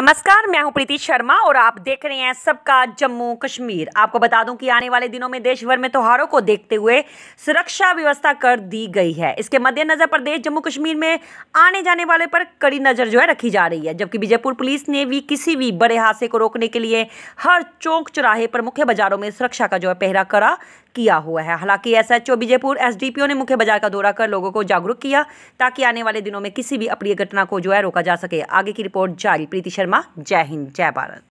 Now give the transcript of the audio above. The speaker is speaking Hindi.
नमस्कार मैं हूं प्रीति शर्मा और आप देख रहे हैं सबका जम्मू कश्मीर आपको बता दूं कि आने वाले दिनों में देश भर में त्योहारों को देखते हुए सुरक्षा व्यवस्था कर दी गई है इसके मद्देनजर प्रदेश जम्मू कश्मीर में आने जाने वाले पर कड़ी नज़र जो है रखी जा रही है जबकि बीजेपुर पुलिस ने भी किसी भी बड़े हादसे को रोकने के लिए हर चौक चौराहे पर मुख्य बाजारों में सुरक्षा का जो है पहरा करा किया हुआ है हालांकि एसएचओ बीजेपुर एसडीपीओ ने मुख्य बाजार का दौरा कर लोगों को जागरूक किया ताकि आने वाले दिनों में किसी भी अप्रिय घटना को जो है रोका जा सके आगे की रिपोर्ट जारी प्रीति शर्मा जय हिंद जय भारत